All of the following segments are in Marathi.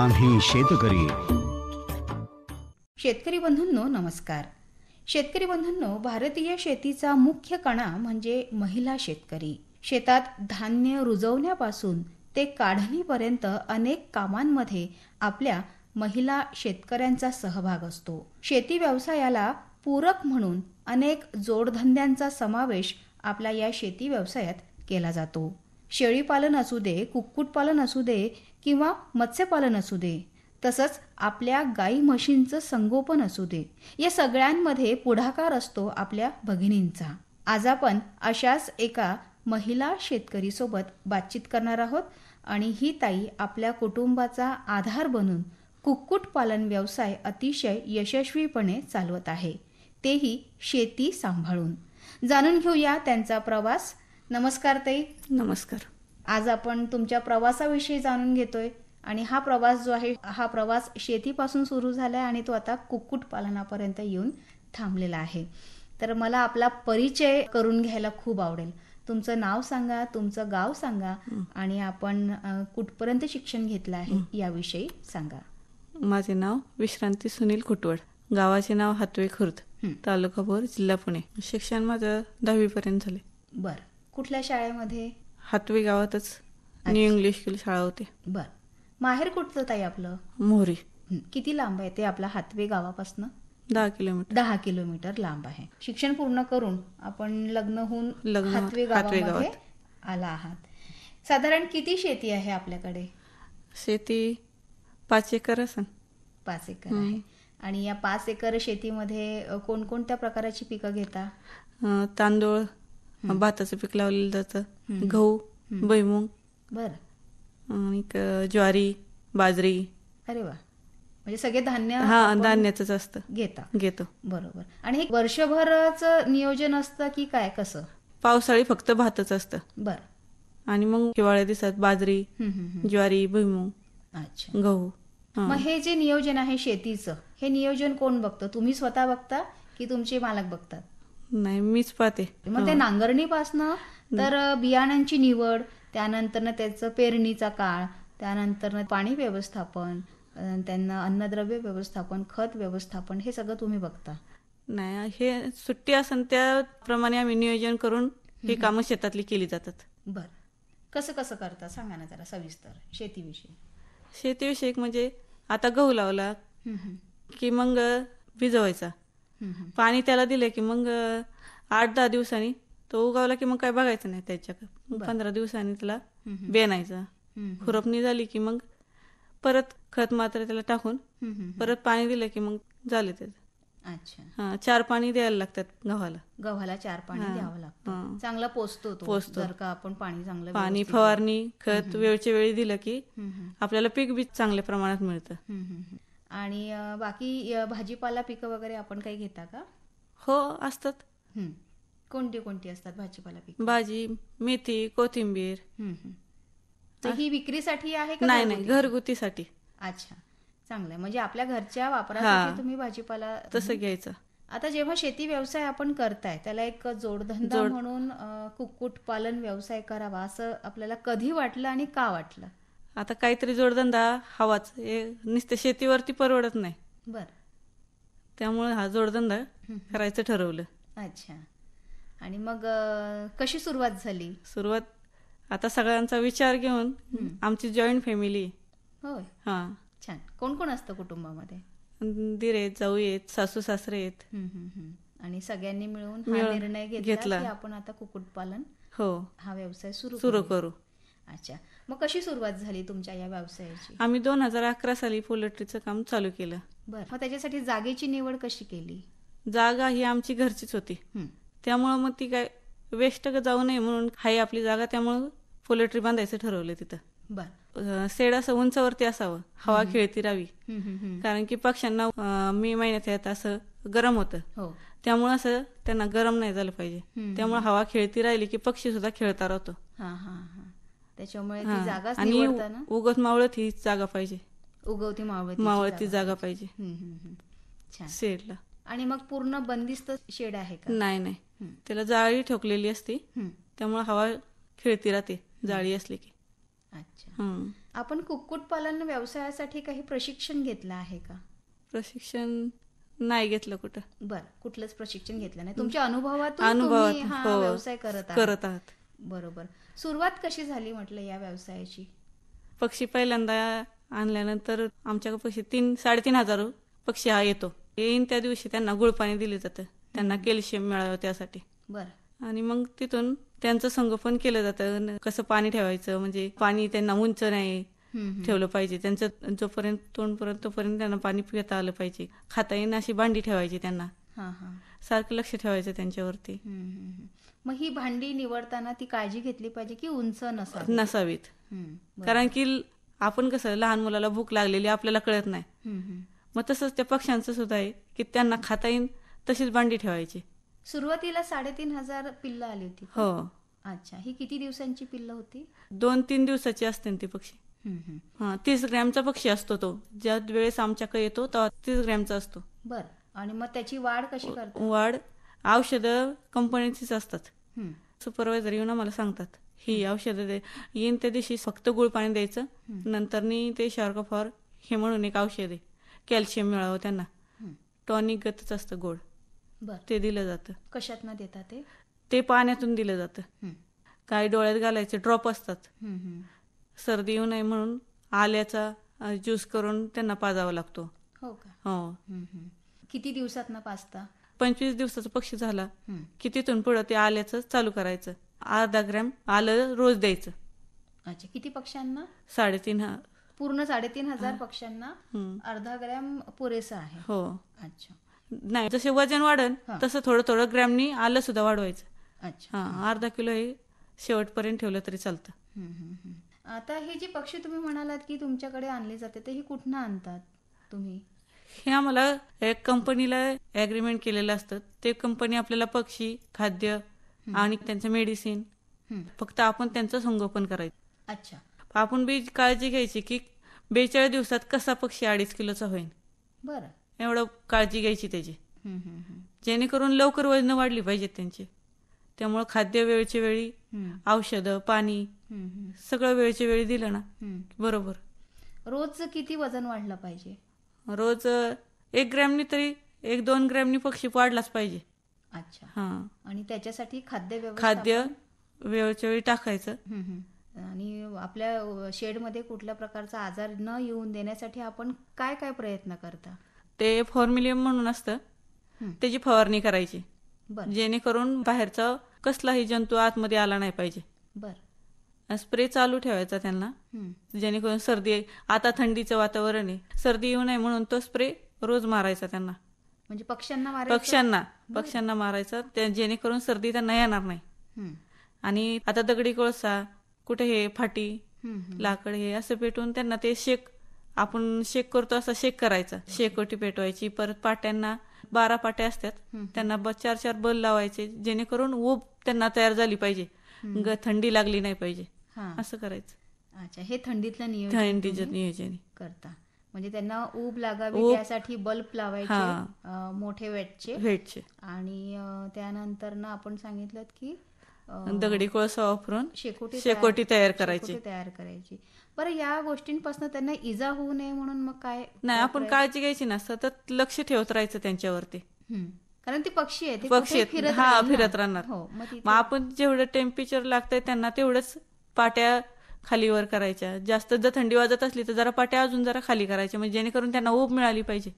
आम्ही शेतकरी शेतकरी बंधूंनो नमस्कार शेतकरी बंधूंनो भारतीय शेतीचा मुख्य कणा म्हणजे महिला शेतकरी शेतात धान्य रुजवण्यापासून ते काढणीपर्यंत अनेक कामांमध्ये आपल्या महिला शेतकऱ्यांचा सहभाग असतो शेती व्यवसायाला पूरक म्हणून अनेक जोडधंद्यांचा समावेश आपल्या या शेती व्यवसायात केला जातो शेळीपालन असू दे कुक्कुटपालन असू दे किंवा मत्स्यपालन असू दे तसंच आपल्या गाई म्हशींचं संगोपन असू दे या सगळ्यांमध्ये पुढाकार असतो आपल्या भगिनींचा आज आपण अशाच एका महिला शेतकरीसोबत बातचीत करणार आहोत आणि ही ताई आपल्या कुटुंबाचा आधार बनून कुक्कुटपालन व्यवसाय अतिशय यशस्वीपणे चालवत आहे तेही शेती सांभाळून जाणून घेऊया त्यांचा प्रवास नमस्कार ताई नमस्कार आज आपण तुमच्या प्रवासाविषयी जाणून घेतोय आणि हा प्रवास जो आहे हा प्रवास शेतीपासून सुरू झालाय आणि तो आता कुक्कुटपालनापर्यंत येऊन थांबलेला आहे तर मला आपला परिचय करून घ्यायला खूप आवडेल तुमचं नाव सांगा तुमचं गाव सांगा आणि आपण कुठपर्यंत शिक्षण घेतलं आहे याविषयी सांगा माझे नाव विश्रांती सुनील कुटवड गावाचे नाव हातवे खुर्द तालुका भोर जिल्हा पुणे शिक्षण माझं पर्यंत झाले बर कुठल्या शाळेमध्ये हातवे गावातच न्यू इंग्लिश शाळा होती बर माहेर कुठचं ताई आपलं मोहरी किती लांब आहे ते आपला हातवे गावापासून दहा किलोमीटर दहा किलोमीटर लांब आहे शिक्षण पूर्ण करून आपण लग्न होऊन हातवे गावात आला आहात साधारण किती शेती आहे आपल्याकडे शेती पाच एकर असं पाच एकर आहे आणि या पाच एकर शेतीमध्ये कोणकोणत्या प्रकाराची पिकं घेता तांदूळ भाताचं पीक लावलेलं जातं गहू भुईमुंग बर आणि ज्वारी बाजरी अरे वा म्हणजे सगळे धान्य हा धान्याच असतं घेता घेतो बरोबर आणि वर्षभरच नियोजन असतं की काय कसं पावसाळी फक्त भातच असतं बर आणि मग हिवाळ्या दिसत बाजरी ज्वारी भुईमुंग अच्छा गहू मग हे जे नियोजन आहे शेतीचं हे नियोजन कोण बघतं तुम्ही स्वतः बघता की तुमचे मालक बघतात नाही मीच पाहते मग ते नांगरणीपासनं तर बियाण्यांची निवड त्यानंतर त्याचं पेरणीचा काळ त्यानंतर पाणी व्यवस्थापन त्यांना अन्नद्रव्य व्यवस्थापन खत व्यवस्थापन हे सगळं तुम्ही बघता नाही हे सुट्टी असन त्याप्रमाणे आम्ही नियोजन करून ही कामं शेतातली केली जातात बर कसं कसं करता सांगा ना जरा सविस्तर शेतीविषयी शेतीविषयी म्हणजे आता गहू लावला की मग भिजवायचा पाणी त्याला दिलं की मग आठ दहा दिवसांनी तो उगावला की मग काय बघायचं नाही त्याच्या पंधरा दिवसांनी त्याला बेनायचा खुरपणी झाली की मग परत खत मात्र त्याला टाकून परत पाणी दिलं की मग झाले ते अच्छा चार पाणी द्यायला लागतात गव्हाला गव्हाला चार पाणी द्यावं लागतं चांगला पोचतो पोचतो का आपण पाणी चांगलं पाणी फवारणी खत वेळच्या वेळी दिलं की आपल्याला पीक बीज चांगल्या प्रमाणात मिळतं आणि बाकी भाजीपाला पिकं वगैरे आपण काही घेता का हो असतात कोणती कोणती असतात भाजीपाला पिक भाजी मेथी कोथिंबीर ही विक्रीसाठी आहे का नाही नाही घरगुतीसाठी अच्छा चांगलं म्हणजे आपल्या घरच्या वापरासाठी तुम्ही भाजीपाला तसं घ्यायचं आता जेव्हा शेती व्यवसाय आपण करताय त्याला एक जोडधंदा म्हणून कुक्कुटपालन व्यवसाय करावा असं आपल्याला कधी वाटलं आणि का वाटलं आता काहीतरी जोडधंदा हवाच हे नुसतं शेतीवरती परवडत नाही बर त्यामुळे हा जोडधंदा करायचं ठरवलं अच्छा आणि मग कशी सुरुवात झाली सुरुवात आता सगळ्यांचा विचार घेऊन आमची जॉईंट फॅमिली होय हा छान कोण कोण असतं कुटुंबामध्ये मंदिर आहेत जाऊ येत सासू सासरे येत आणि सगळ्यांनी मिळून निर्णय घेतला आपण आता कुक्कुटपालन हो हा व्यवसाय सुरू सुरू करू अच्छा मग कशी सुरुवात झाली तुमच्या या व्यवसायाची आम्ही दोन हजार अकरा साली पोलट्रीचं काम चालू केलं बरं मग त्याच्यासाठी जागेची निवड कशी केली जागा ही आमची घरचीच होती त्यामुळं मग ती काय वेस्ट जाऊ नये म्हणून हाय आपली जागा त्यामुळं पोल्ट्री बांधायचं ठरवलं तिथं बर सेड असं उंचावरती असावं हवा खेळती राहावी कारण की पक्ष्यांना मे महिन्यात येत असं गरम होतं हो। त्यामुळे असं त्यांना गरम नाही झालं पाहिजे त्यामुळे हवा खेळती राहिली की पक्षी सुद्धा खेळता राहतो त्याच्यामुळे ती जागा आणि उगत मावळत ही जागा पाहिजे उगवती मावळत मावळती जागा पाहिजे शेडला आणि मग पूर्ण बंदिस्त शेड आहे का नाही नाही त्याला जाळी ठोकलेली असते त्यामुळे हवा खेळती राहते जाळी असली की अच्छा आपण कुक्कुटपालन व्यवसायासाठी काही प्रशिक्षण घेतलं आहे का प्रशिक्षण नाही घेतलं कुठं बरं कुठलंच प्रशिक्षण घेतलं नाही तुमच्या अनुभवात अनुभव हो. व्यवसाय करत आहात बरोबर सुरुवात कशी झाली म्हटलं या व्यवसायाची पक्षी पहिल्यांदा आणल्यानंतर आमच्या पक्षी तीन साडेतीन हजार पक्षी हा येतो येईन त्या दिवशी त्यांना गुळपाणी दिले जातं त्यांना कॅल्शियम मिळावं त्यासाठी बर आणि मग तिथून त्यांचं संगोपन केलं जातं कसं पाणी ठेवायचं म्हणजे पाणी त्यांना उंच नाही ठेवलं पाहिजे त्यांचं जोपर्यंत तोंडपर्यंत तोपर्यंत त्यांना पाणी पिता आलं पाहिजे खाता येईन अशी भांडी ठेवायची त्यांना सारखं लक्ष ठेवायचं त्यांच्यावरती मग ही भांडी निवडताना ती काळजी घेतली पाहिजे की उंच नसावीत कारण की आपण कसं लहान मुलाला भूक लागलेली आपल्याला कळत नाही मग तसंच त्या पक्ष्यांचं सुद्धा आहे की त्यांना खाता येईल तशीच भांडी ठेवायची सुरुवातीला साडेतीन हजार पिल्ल आली होती हो अच्छा ही किती दिवसांची पिल्ल होती दोन तीन दिवसाची असते ती पक्षी हा तीस ग्रॅमचा पक्षी असतो तो ज्या वेळेस आमच्याकडे येतो तेव्हा तीस ग्रॅमचा असतो बर आणि मग त्याची वाढ कशी करतो वाढ औषध कंपनीचीच असतात सुपरवायझर येऊन आम्हाला सांगतात ही औषधं दे येईन त्या दिवशी फक्त गुळ पाणी द्यायचं नंतरनी ते फॉर हे म्हणून एक औषध कॅल्शियम मिळावं त्यांना टॉनिक गतच असतं गोड ते दिलं जातं कशात देतात ते ते पाण्यातून दिलं जातं काही डोळ्यात घालायचे ड्रॉप असतात सर्दी येऊ नये म्हणून आल्याचा ज्यूस करून त्यांना पाजावा लागतो हो का हो किती दिवसात ना पाजता पंचवीस दिवसाचा पक्षी झाला की तिथून पुढे ते आल्याचं चालू करायचं अर्धा ग्रॅम आलं रोज द्यायचं अच्छा किती पक्ष्यांना साडेतीन पूर्ण साडेतीन हजार पक्ष्यांना अर्धा ग्रॅम पुरेसा आहे हो अच्छा नाही जसे वजन वाढन तसं थोडं थोडं ग्रॅमनी आलं सुद्धा वाढवायचं अच्छा अर्धा किलो हे शेवटपर्यंत ठेवलं तरी चालतं आता हे जे पक्षी तुम्ही म्हणालात की तुमच्याकडे आणले जाते ते ही कुठनं आणतात तुम्ही हे आम्हाला एक कंपनीला अग्रीमेंट केलेलं असतं ते कंपनी आपल्याला पक्षी खाद्य आणि त्यांचं मेडिसिन फक्त आपण त्यांचं संगोपन करायचं अच्छा आपण बी काळजी घ्यायची की बेचाळीस दिवसात कसा पक्षी अडीच किलोचा होईल बरं एवढं काळजी घ्यायची त्याची जेणेकरून लवकर वजन वाढली पाहिजे त्यांची त्यामुळे खाद्य वेळच्या वेळी औषधं पाणी सगळं वेळच्या वेळी दिलं ना बरोबर रोज किती वजन वाढलं पाहिजे रोज एक ग्रॅमनी तरी एक दोन ग्रॅमनी पक्षी पाडलाच पाहिजे अच्छा हा आणि त्याच्यासाठी खाद्य खाद्य वेळच्या वेळी टाकायचं आणि आपल्या शेडमध्ये कुठल्या प्रकारचा आजार न येऊन देण्यासाठी आपण काय काय प्रयत्न करता ते फॉर्म्युलियम म्हणून असतं त्याची फवारणी करायची जेणेकरून बाहेरचा कसलाही जंतू आतमध्ये आला नाही पाहिजे बरं स्प्रे चालू ठेवायचा त्यांना जेणेकरून सर्दी आता थंडीचं वातावरण आहे सर्दी येऊ नये म्हणून तो स्प्रे रोज मारायचा त्यांना म्हणजे पक्ष्यांना पक्ष्यांना पक्ष्यांना मारायचा जेणेकरून सर्दी त्यांना येणार नाही आणि आता दगडी कोळसा कुठे हे फाटी लाकड हे असं पेटून त्यांना ते शेक आपण शेक करतो असा शेक करायचा शेकोटी पेटवायची परत पाट्यांना बारा पाट्या असतात त्यांना चार चार बल लावायचे जेणेकरून ऊब त्यांना तयार झाली पाहिजे थंडी लागली नाही पाहिजे असं करायचं अच्छा हे थंडीतलं नियोजन नियोजन करता म्हणजे त्यांना ऊब लागावी त्यासाठी बल्ब लावायचे मोठे वेटचे वेटचे आणि त्यानंतर ना आपण सांगितलं की दगडी कोळसा वापरून शेकोटी शेकोटी तयार करायची तयार करायची बरं या गोष्टींपासून त्यांना इजा होऊ नये म्हणून मग काय नाही आपण काळजी घ्यायची ना सतत लक्ष ठेवत राहायचं त्यांच्यावरती कारण ते पक्षी आहेत पक्षी हा फिरत राहणार हो मग आपण जेवढं टेम्परेचर लागतंय त्यांना तेवढंच पाट्या खालीवर करायच्या जास्त जर थंडी वाजत असली तर जरा पाट्या अजून जरा खाली करायच्या म्हणजे जेणेकरून त्यांना ऊब मिळाली पाहिजे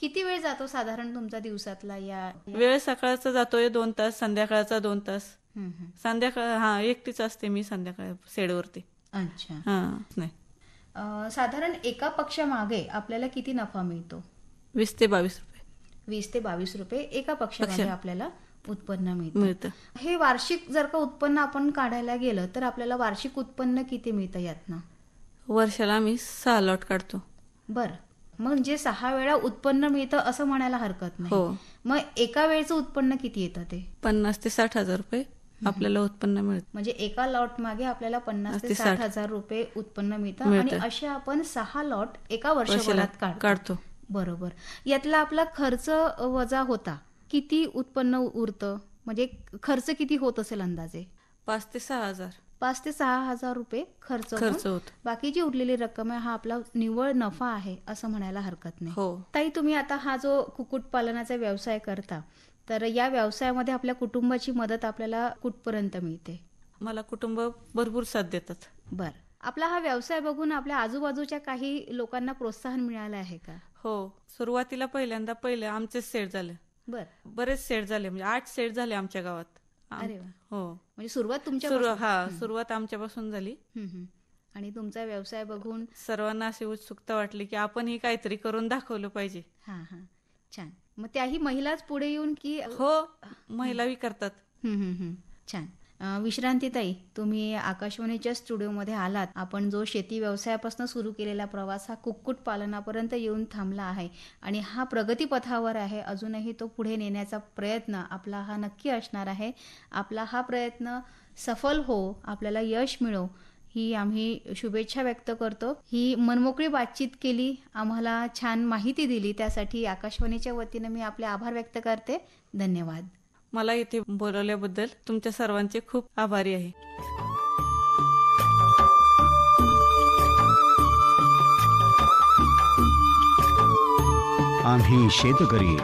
किती वेळ जातो साधारण तुमचा दिवसातला या वेळ सकाळचा जातोय दोन तास संध्याकाळचा दोन तास संध्याकाळ हा एकटीच असते मी संध्याकाळ सेडवरती अच्छा हा नाही साधारण एका पक्षामागे आपल्याला किती नफा मिळतो वीस ते बावीस रुपये वीस ते बावीस रुपये एका पक्षामागे आपल्याला उत्पन्न मिळतं हे वार्षिक जर का उत्पन्न आपण काढायला गेलं तर आपल्याला वार्षिक उत्पन्न किती मिळतं यातनं वर्षाला आम्ही सहा लॉट काढतो बर मग जे सहा वेळा उत्पन्न मिळतं असं म्हणायला हरकत नाही हो मग एका वेळेचं उत्पन्न किती येतं ते पन्नास ते साठ हजार रुपये आपल्याला उत्पन्न मिळतं म्हणजे एका लॉट मागे आपल्याला पन्नास ते साठ हजार रुपये उत्पन्न मिळतं आणि असे आपण सहा लॉट एका वर्षभरात काढतो बरोबर यातला आपला खर्च वजा होता किती उत्पन्न उरतं म्हणजे खर्च किती होत असेल अंदाजे पाच ते सहा हजार पाच ते सहा हजार रुपये खर्च खर्च होत बाकी जी उरलेली रक्कम आहे हा आपला निव्वळ नफा आहे असं म्हणायला हरकत नाही हो ताई तुम्ही आता हा जो कुक्कुटपालनाचा व्यवसाय करता तर या व्यवसायामध्ये आपल्या कुटुंबाची मदत आपल्याला कुठपर्यंत मिळते मला कुटुंब भरपूर साथ देतात बर आपला हा व्यवसाय बघून आपल्या आजूबाजूच्या काही लोकांना प्रोत्साहन मिळालं आहे का हो सुरुवातीला पहिल्यांदा पहिले आमचं सेट झाले बर बरेच सेट झाले म्हणजे आठ सेट झाले आमच्या गावात अरे हो म्हणजे सुरुवात तुमच्या हा सुरुवात आमच्यापासून झाली आणि तुमचा व्यवसाय बघून सर्वांना अशी उत्सुकता वाटली की आपण ही काहीतरी करून दाखवलं पाहिजे छान मग त्याही महिलाच पुढे येऊन की हो महिलाही करतात छान विश्रांतीताई तुम्ही आकाशवाणीच्या स्टुडिओमध्ये आलात आपण जो शेती व्यवसायापासून सुरू केलेला प्रवास हा कुक्कुटपालनापर्यंत येऊन थांबला आहे आणि हा प्रगतीपथावर आहे अजूनही तो पुढे नेण्याचा प्रयत्न आपला हा नक्की असणार आहे आपला हा प्रयत्न सफल हो आपल्याला यश मिळो ही आम्ही शुभेच्छा व्यक्त करतो ही मनमोकळी बातचीत केली आम्हाला छान माहिती दिली त्यासाठी आकाशवाणीच्या वतीनं मी आपले आभार व्यक्त करते धन्यवाद मला इथे बोलवल्याबद्दल तुमच्या सर्वांचे खूप आभारी आहे आम्ही शेतकरी